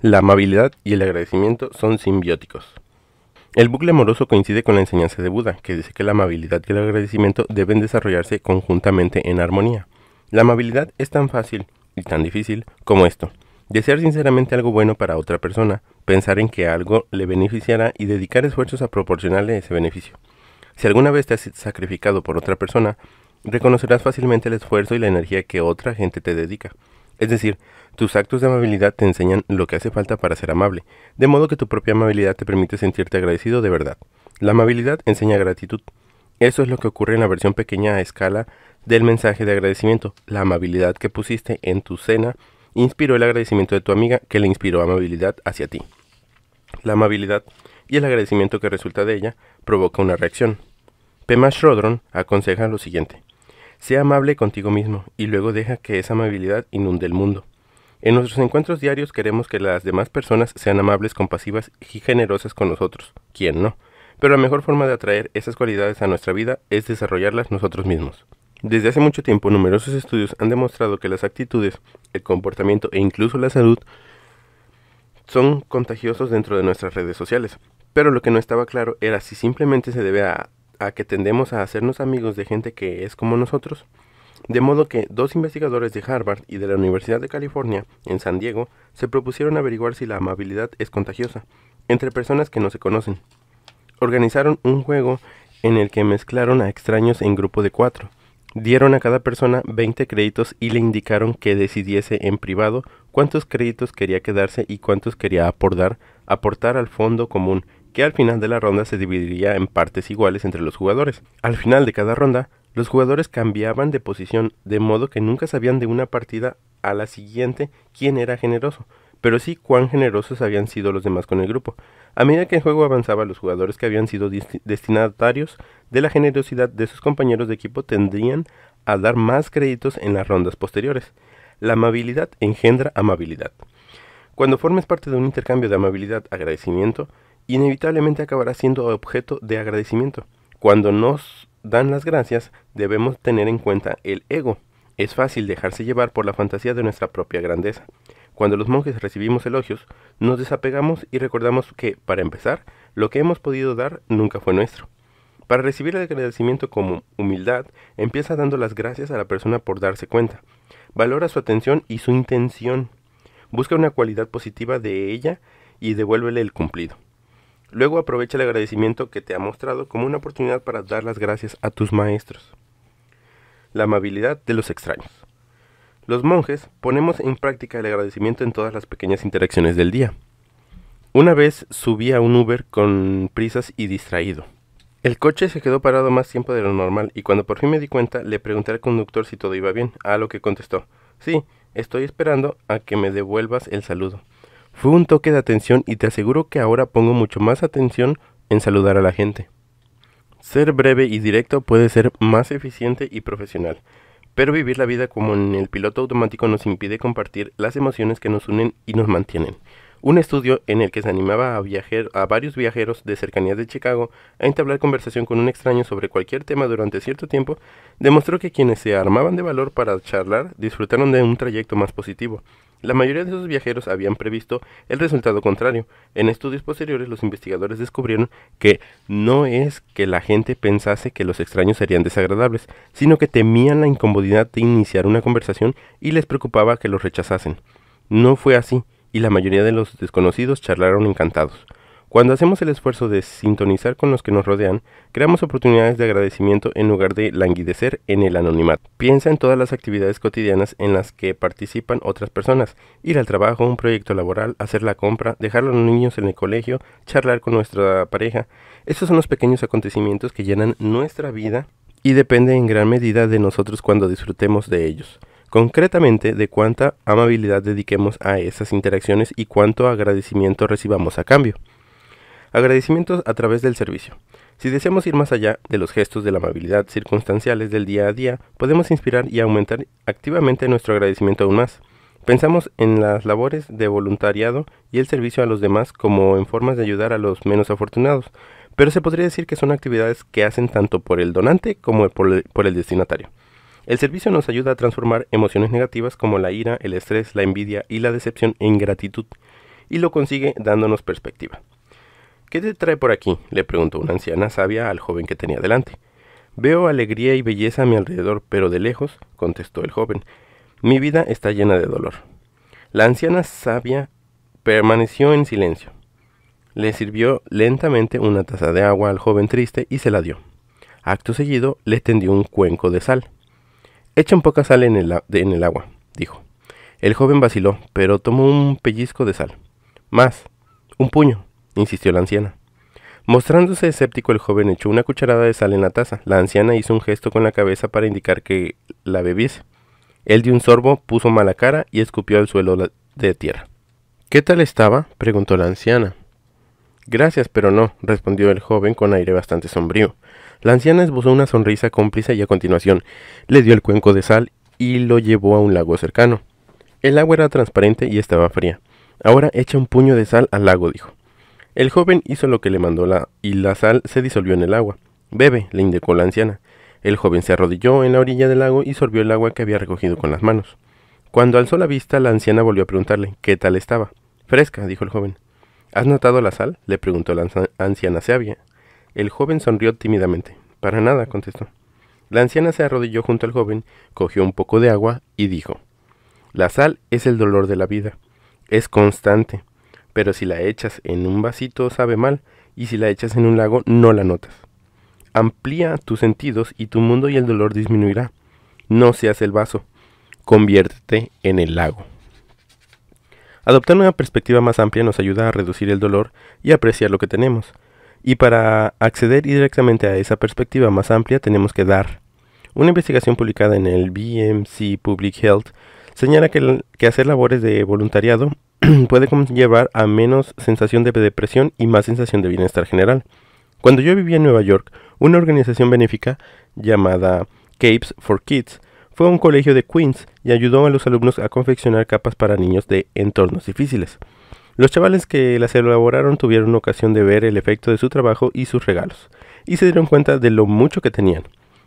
la amabilidad y el agradecimiento son simbióticos. El bucle amoroso coincide con la enseñanza de Buda, que dice que la amabilidad y el agradecimiento deben desarrollarse conjuntamente en armonía. La amabilidad es tan fácil y tan difícil como esto. Desear sinceramente algo bueno para otra persona, pensar en que algo le beneficiará y dedicar esfuerzos a proporcionarle ese beneficio. Si alguna vez te has sacrificado por otra persona, reconocerás fácilmente el esfuerzo y la energía que otra gente te dedica. Es decir, tus actos de amabilidad te enseñan lo que hace falta para ser amable, de modo que tu propia amabilidad te permite sentirte agradecido de verdad. La amabilidad enseña gratitud. Eso es lo que ocurre en la versión pequeña a escala del mensaje de agradecimiento. La amabilidad que pusiste en tu cena inspiró el agradecimiento de tu amiga que le inspiró amabilidad hacia ti. La amabilidad y el agradecimiento que resulta de ella provoca una reacción. Pema Shrodron aconseja lo siguiente. Sea amable contigo mismo y luego deja que esa amabilidad inunde el mundo. En nuestros encuentros diarios queremos que las demás personas sean amables, compasivas y generosas con nosotros. ¿Quién no? Pero la mejor forma de atraer esas cualidades a nuestra vida es desarrollarlas nosotros mismos. Desde hace mucho tiempo numerosos estudios han demostrado que las actitudes, el comportamiento e incluso la salud son contagiosos dentro de nuestras redes sociales. Pero lo que no estaba claro era si simplemente se debe a a que tendemos a hacernos amigos de gente que es como nosotros. De modo que dos investigadores de Harvard y de la Universidad de California, en San Diego, se propusieron averiguar si la amabilidad es contagiosa entre personas que no se conocen. Organizaron un juego en el que mezclaron a extraños en grupo de cuatro. Dieron a cada persona 20 créditos y le indicaron que decidiese en privado cuántos créditos quería quedarse y cuántos quería aportar, aportar al fondo común que al final de la ronda se dividiría en partes iguales entre los jugadores. Al final de cada ronda, los jugadores cambiaban de posición, de modo que nunca sabían de una partida a la siguiente quién era generoso, pero sí cuán generosos habían sido los demás con el grupo. A medida que el juego avanzaba, los jugadores que habían sido destinatarios de la generosidad de sus compañeros de equipo tendrían a dar más créditos en las rondas posteriores. La amabilidad engendra amabilidad. Cuando formes parte de un intercambio de amabilidad, agradecimiento, inevitablemente acabará siendo objeto de agradecimiento. Cuando nos dan las gracias, debemos tener en cuenta el ego. Es fácil dejarse llevar por la fantasía de nuestra propia grandeza. Cuando los monjes recibimos elogios, nos desapegamos y recordamos que, para empezar, lo que hemos podido dar nunca fue nuestro. Para recibir el agradecimiento como humildad, empieza dando las gracias a la persona por darse cuenta. Valora su atención y su intención. Busca una cualidad positiva de ella y devuélvele el cumplido. Luego aprovecha el agradecimiento que te ha mostrado como una oportunidad para dar las gracias a tus maestros. La amabilidad de los extraños. Los monjes ponemos en práctica el agradecimiento en todas las pequeñas interacciones del día. Una vez subí a un Uber con prisas y distraído. El coche se quedó parado más tiempo de lo normal y cuando por fin me di cuenta le pregunté al conductor si todo iba bien, a lo que contestó, sí, estoy esperando a que me devuelvas el saludo. Fue un toque de atención y te aseguro que ahora pongo mucho más atención en saludar a la gente. Ser breve y directo puede ser más eficiente y profesional, pero vivir la vida como en el piloto automático nos impide compartir las emociones que nos unen y nos mantienen. Un estudio en el que se animaba a, a varios viajeros de cercanías de Chicago a entablar conversación con un extraño sobre cualquier tema durante cierto tiempo demostró que quienes se armaban de valor para charlar disfrutaron de un trayecto más positivo. La mayoría de esos viajeros habían previsto el resultado contrario. En estudios posteriores los investigadores descubrieron que no es que la gente pensase que los extraños serían desagradables, sino que temían la incomodidad de iniciar una conversación y les preocupaba que los rechazasen. No fue así, y la mayoría de los desconocidos charlaron encantados. Cuando hacemos el esfuerzo de sintonizar con los que nos rodean, creamos oportunidades de agradecimiento en lugar de languidecer en el anonimato. Piensa en todas las actividades cotidianas en las que participan otras personas, ir al trabajo, un proyecto laboral, hacer la compra, dejar a los niños en el colegio, charlar con nuestra pareja. Estos son los pequeños acontecimientos que llenan nuestra vida y depende en gran medida de nosotros cuando disfrutemos de ellos. Concretamente, de cuánta amabilidad dediquemos a esas interacciones y cuánto agradecimiento recibamos a cambio. Agradecimientos a través del servicio. Si deseamos ir más allá de los gestos de la amabilidad circunstanciales del día a día, podemos inspirar y aumentar activamente nuestro agradecimiento aún más. Pensamos en las labores de voluntariado y el servicio a los demás como en formas de ayudar a los menos afortunados, pero se podría decir que son actividades que hacen tanto por el donante como por el, destinatario. El servicio nos ayuda a transformar emociones negativas como la ira, el estrés, la envidia y la decepción en gratitud, y lo consigue dándonos perspectiva. ¿Qué te trae por aquí? le preguntó una anciana sabia al joven que tenía delante. Veo alegría y belleza a mi alrededor, pero de lejos, contestó el joven. Mi vida está llena de dolor. La anciana sabia permaneció en silencio. Le sirvió lentamente una taza de agua al joven triste y se la dio. Acto seguido le tendió un cuenco de sal. Echa un poca sal en el, en el agua, dijo. El joven vaciló, pero tomó un pellizco de sal. Más, un puño, insistió la anciana. Mostrándose escéptico, el joven echó una cucharada de sal en la taza. La anciana hizo un gesto con la cabeza para indicar que la bebiese. Él dio un sorbo, puso mala cara y escupió al suelo de tierra. ¿Qué tal estaba? preguntó la anciana. Gracias, pero no, respondió el joven con aire bastante sombrío. La anciana esbozó una sonrisa cómplice y a continuación le dio el cuenco de sal y lo llevó a un lago cercano. El agua era transparente y estaba fría. Ahora echa un puño de sal al lago, dijo. El joven hizo lo que le mandó la, y la sal se disolvió en el agua. Bebe, le indicó la anciana. El joven se arrodilló en la orilla del lago y sorbió el agua que había recogido con las manos. Cuando alzó la vista, la anciana volvió a preguntarle qué tal estaba. Fresca, dijo el joven. ¿Has notado la sal? le preguntó la anciana sabia. El joven sonrió tímidamente. Para nada, contestó. La anciana se arrodilló junto al joven, cogió un poco de agua y dijo, La sal es el dolor de la vida. Es constante pero si la echas en un vasito sabe mal y si la echas en un lago no la notas. Amplía tus sentidos y tu mundo y el dolor disminuirá. No seas el vaso, conviértete en el lago. Adoptar una perspectiva más amplia nos ayuda a reducir el dolor y apreciar lo que tenemos. Y para acceder directamente a esa perspectiva más amplia tenemos que dar. Una investigación publicada en el BMC Public Health señala que, que hacer labores de voluntariado puede llevar a menos sensación de depresión y más sensación de bienestar general. Cuando yo vivía en Nueva York, una organización benéfica llamada Capes for Kids fue a un colegio de Queens y ayudó a los alumnos a confeccionar capas para niños de entornos difíciles. Los chavales que las elaboraron tuvieron ocasión de ver el efecto de su trabajo y sus regalos, y se dieron cuenta de lo mucho que tenían.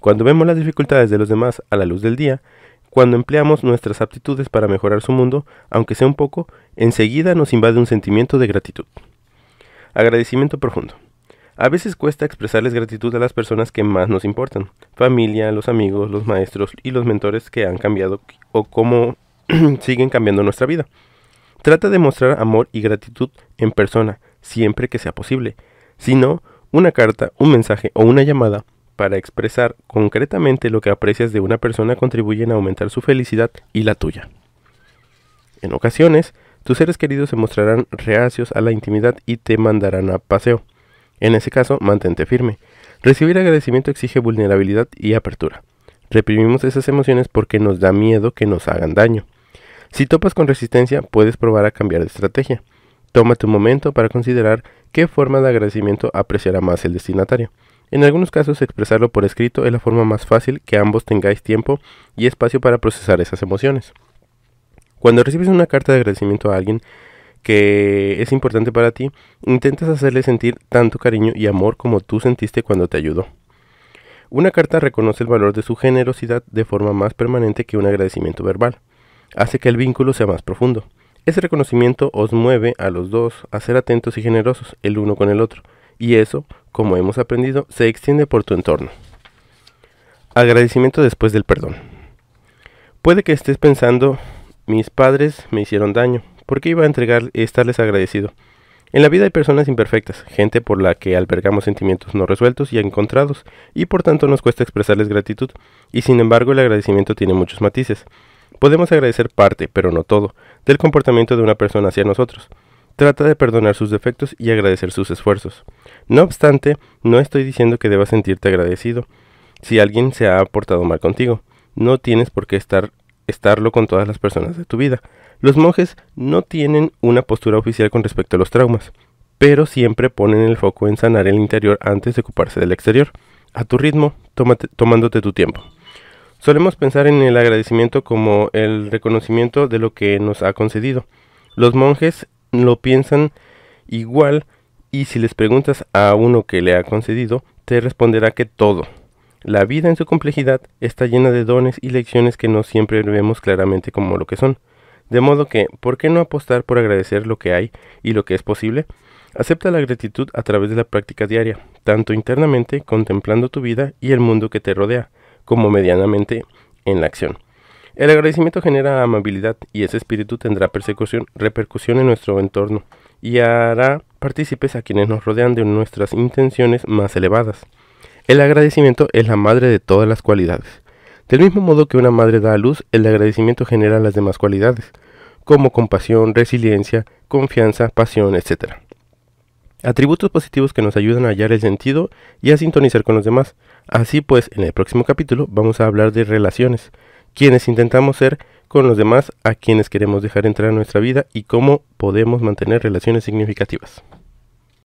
Cuando vemos las dificultades de los demás a la luz del día, cuando empleamos nuestras aptitudes para mejorar su mundo, aunque sea un poco, enseguida nos invade un sentimiento de gratitud. Agradecimiento profundo. A veces cuesta expresarles gratitud a las personas que más nos importan, familia, los amigos, los maestros y los mentores que han cambiado o cómo siguen cambiando nuestra vida. Trata de mostrar amor y gratitud en persona, siempre que sea posible. Si no, una carta, un mensaje o una llamada para expresar concretamente lo que aprecias de una persona contribuyen a aumentar su felicidad y la tuya. En ocasiones, tus seres queridos se mostrarán reacios a la intimidad y te mandarán a paseo. En ese caso, mantente firme. Recibir agradecimiento exige vulnerabilidad y apertura. Reprimimos esas emociones porque nos da miedo que nos hagan daño. Si topas con resistencia, puedes probar a cambiar de estrategia. Tómate un momento para considerar qué forma de agradecimiento apreciará más el destinatario. En algunos casos expresarlo por escrito es la forma más fácil que ambos tengáis tiempo y espacio para procesar esas emociones. Cuando recibes una carta de agradecimiento a alguien que es importante para ti, intentas hacerle sentir tanto cariño y amor como tú sentiste cuando te ayudó. Una carta reconoce el valor de su generosidad de forma más permanente que un agradecimiento verbal. Hace que el vínculo sea más profundo. Ese reconocimiento os mueve a los dos a ser atentos y generosos el uno con el otro, y eso como hemos aprendido, se extiende por tu entorno. Agradecimiento después del perdón. Puede que estés pensando, mis padres me hicieron daño, ¿por qué iba a entregar estarles agradecido? En la vida hay personas imperfectas, gente por la que albergamos sentimientos no resueltos y encontrados, y por tanto nos cuesta expresarles gratitud, y sin embargo el agradecimiento tiene muchos matices. Podemos agradecer parte, pero no todo, del comportamiento de una persona hacia nosotros trata de perdonar sus defectos y agradecer sus esfuerzos. No obstante, no estoy diciendo que debas sentirte agradecido si alguien se ha portado mal contigo. No tienes por qué estar, estarlo con todas las personas de tu vida. Los monjes no tienen una postura oficial con respecto a los traumas, pero siempre ponen el foco en sanar el interior antes de ocuparse del exterior, a tu ritmo, tomándote tu tiempo. Solemos pensar en el agradecimiento como el reconocimiento de lo que nos ha concedido. Los monjes lo piensan igual y si les preguntas a uno que le ha concedido, te responderá que todo. La vida en su complejidad está llena de dones y lecciones que no siempre vemos claramente como lo que son. De modo que, ¿por qué no apostar por agradecer lo que hay y lo que es posible? Acepta la gratitud a través de la práctica diaria, tanto internamente contemplando tu vida y el mundo que te rodea, como medianamente en la acción. El agradecimiento genera amabilidad y ese espíritu tendrá persecución, repercusión en nuestro entorno y hará partícipes a quienes nos rodean de nuestras intenciones más elevadas. El agradecimiento es la madre de todas las cualidades. Del mismo modo que una madre da a luz, el agradecimiento genera las demás cualidades, como compasión, resiliencia, confianza, pasión, etc. Atributos positivos que nos ayudan a hallar el sentido y a sintonizar con los demás. Así pues, en el próximo capítulo vamos a hablar de relaciones, quienes intentamos ser con los demás, a quienes queremos dejar entrar en nuestra vida y cómo podemos mantener relaciones significativas.